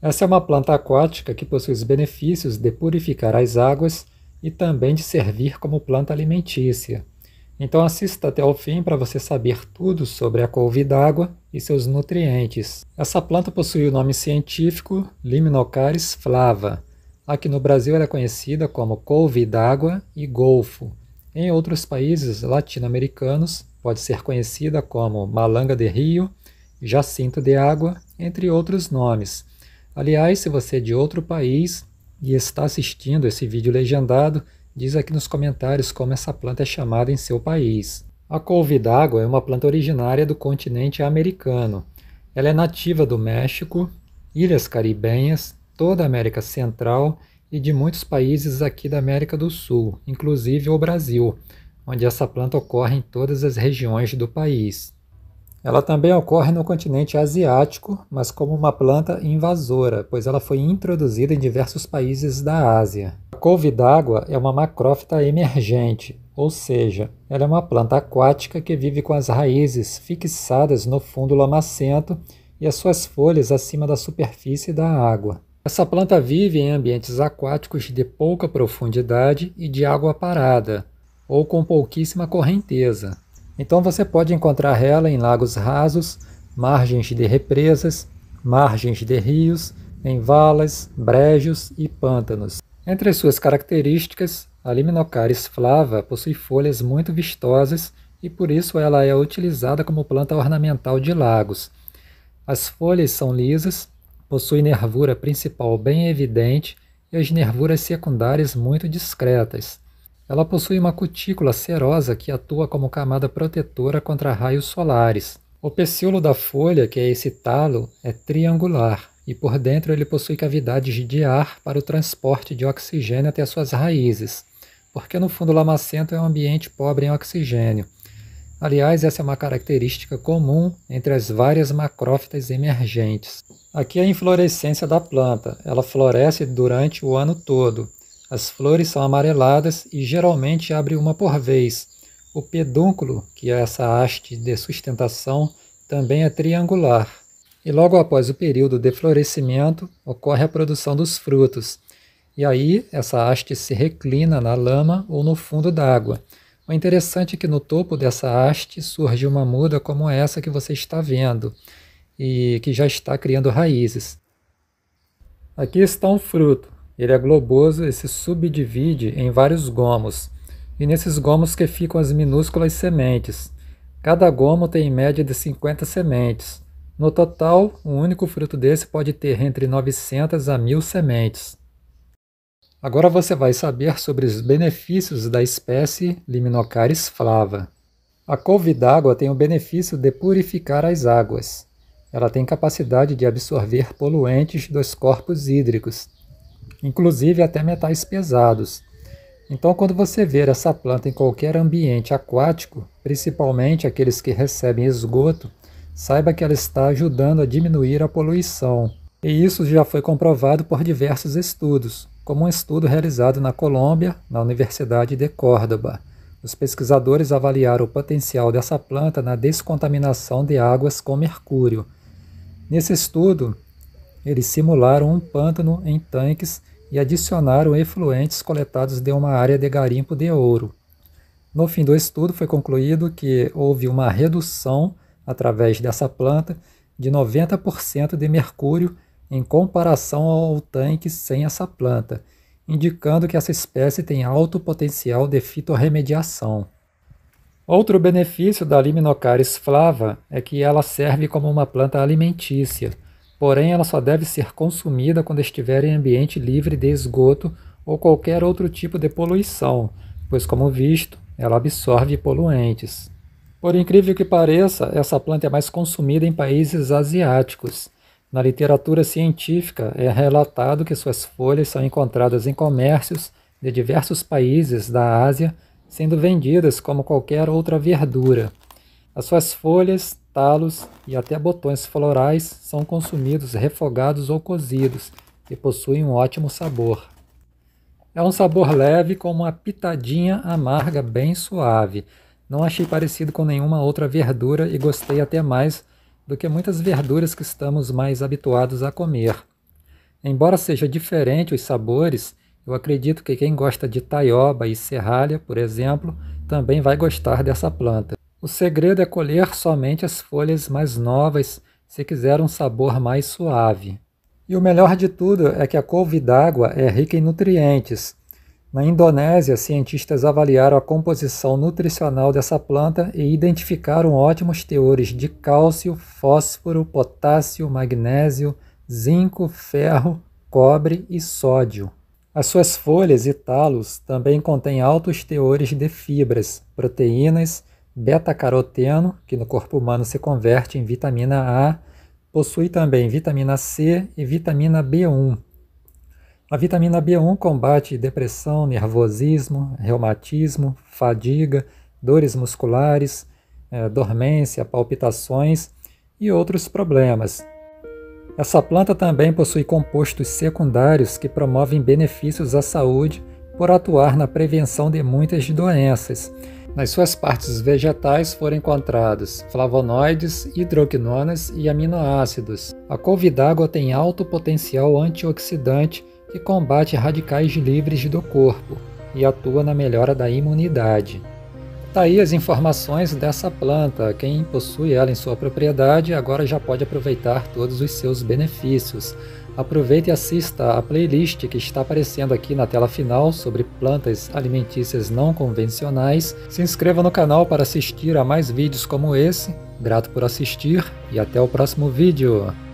Essa é uma planta aquática que possui os benefícios de purificar as águas e também de servir como planta alimentícia. Então assista até o fim para você saber tudo sobre a couve d'água e seus nutrientes. Essa planta possui o nome científico Limnocaris flava. Aqui no Brasil ela é conhecida como couve d'água e golfo. Em outros países latino-americanos pode ser conhecida como malanga de rio, jacinto de água, entre outros nomes. Aliás, se você é de outro país e está assistindo esse vídeo legendado, diz aqui nos comentários como essa planta é chamada em seu país. A couve d'água é uma planta originária do continente americano. Ela é nativa do México, Ilhas Caribenhas, toda a América Central e de muitos países aqui da América do Sul, inclusive o Brasil, onde essa planta ocorre em todas as regiões do país. Ela também ocorre no continente asiático, mas como uma planta invasora, pois ela foi introduzida em diversos países da Ásia. A couve d'água é uma macrófita emergente, ou seja, ela é uma planta aquática que vive com as raízes fixadas no fundo lamacento e as suas folhas acima da superfície da água. Essa planta vive em ambientes aquáticos de pouca profundidade e de água parada, ou com pouquíssima correnteza. Então você pode encontrar ela em lagos rasos, margens de represas, margens de rios, em valas, brejos e pântanos. Entre suas características, a Liminocaris flava possui folhas muito vistosas e por isso ela é utilizada como planta ornamental de lagos. As folhas são lisas, possuem nervura principal bem evidente e as nervuras secundárias muito discretas. Ela possui uma cutícula serosa que atua como camada protetora contra raios solares. O pecíolo da folha, que é esse talo, é triangular e por dentro ele possui cavidades de ar para o transporte de oxigênio até suas raízes, porque no fundo lamacento é um ambiente pobre em oxigênio. Aliás, essa é uma característica comum entre as várias macrófitas emergentes. Aqui é a inflorescência da planta. Ela floresce durante o ano todo as flores são amareladas e geralmente abrem uma por vez. O pedúnculo, que é essa haste de sustentação, também é triangular. E logo após o período de florescimento, ocorre a produção dos frutos. E aí, essa haste se reclina na lama ou no fundo d'água. O interessante é que no topo dessa haste surge uma muda como essa que você está vendo e que já está criando raízes. Aqui está um fruto. Ele é globoso e se subdivide em vários gomos, e nesses gomos que ficam as minúsculas sementes. Cada gomo tem em média de 50 sementes. No total, um único fruto desse pode ter entre 900 a 1000 sementes. Agora você vai saber sobre os benefícios da espécie Limnocaris flava. A couve d'água tem o benefício de purificar as águas. Ela tem capacidade de absorver poluentes dos corpos hídricos inclusive até metais pesados. Então, quando você ver essa planta em qualquer ambiente aquático, principalmente aqueles que recebem esgoto, saiba que ela está ajudando a diminuir a poluição. E isso já foi comprovado por diversos estudos, como um estudo realizado na Colômbia, na Universidade de Córdoba. Os pesquisadores avaliaram o potencial dessa planta na descontaminação de águas com mercúrio. Nesse estudo, eles simularam um pântano em tanques e adicionaram efluentes coletados de uma área de garimpo de ouro. No fim do estudo, foi concluído que houve uma redução através dessa planta de 90% de mercúrio em comparação ao tanque sem essa planta, indicando que essa espécie tem alto potencial de fitorremediação. Outro benefício da Liminocaris flava é que ela serve como uma planta alimentícia porém ela só deve ser consumida quando estiver em ambiente livre de esgoto ou qualquer outro tipo de poluição, pois, como visto, ela absorve poluentes. Por incrível que pareça, essa planta é mais consumida em países asiáticos. Na literatura científica, é relatado que suas folhas são encontradas em comércios de diversos países da Ásia, sendo vendidas como qualquer outra verdura. As suas folhas, talos e até botões florais são consumidos refogados ou cozidos e possuem um ótimo sabor. É um sabor leve com uma pitadinha amarga bem suave. Não achei parecido com nenhuma outra verdura e gostei até mais do que muitas verduras que estamos mais habituados a comer. Embora seja diferente os sabores, eu acredito que quem gosta de taioba e serralha, por exemplo, também vai gostar dessa planta. O segredo é colher somente as folhas mais novas se quiser um sabor mais suave. E o melhor de tudo é que a couve d'água é rica em nutrientes. Na Indonésia, cientistas avaliaram a composição nutricional dessa planta e identificaram ótimos teores de cálcio, fósforo, potássio, magnésio, zinco, ferro, cobre e sódio. As suas folhas e talos também contêm altos teores de fibras, proteínas beta-caroteno, que no corpo humano se converte em vitamina A, possui também vitamina C e vitamina B1. A vitamina B1 combate depressão, nervosismo, reumatismo, fadiga, dores musculares, eh, dormência, palpitações e outros problemas. Essa planta também possui compostos secundários que promovem benefícios à saúde por atuar na prevenção de muitas doenças. Nas suas partes vegetais foram encontrados flavonoides, hidroquinonas e aminoácidos. A couve d'água tem alto potencial antioxidante que combate radicais livres do corpo e atua na melhora da imunidade. Tá aí as informações dessa planta. Quem possui ela em sua propriedade agora já pode aproveitar todos os seus benefícios aproveite e assista a playlist que está aparecendo aqui na tela final sobre plantas alimentícias não convencionais. Se inscreva no canal para assistir a mais vídeos como esse. Grato por assistir e até o próximo vídeo!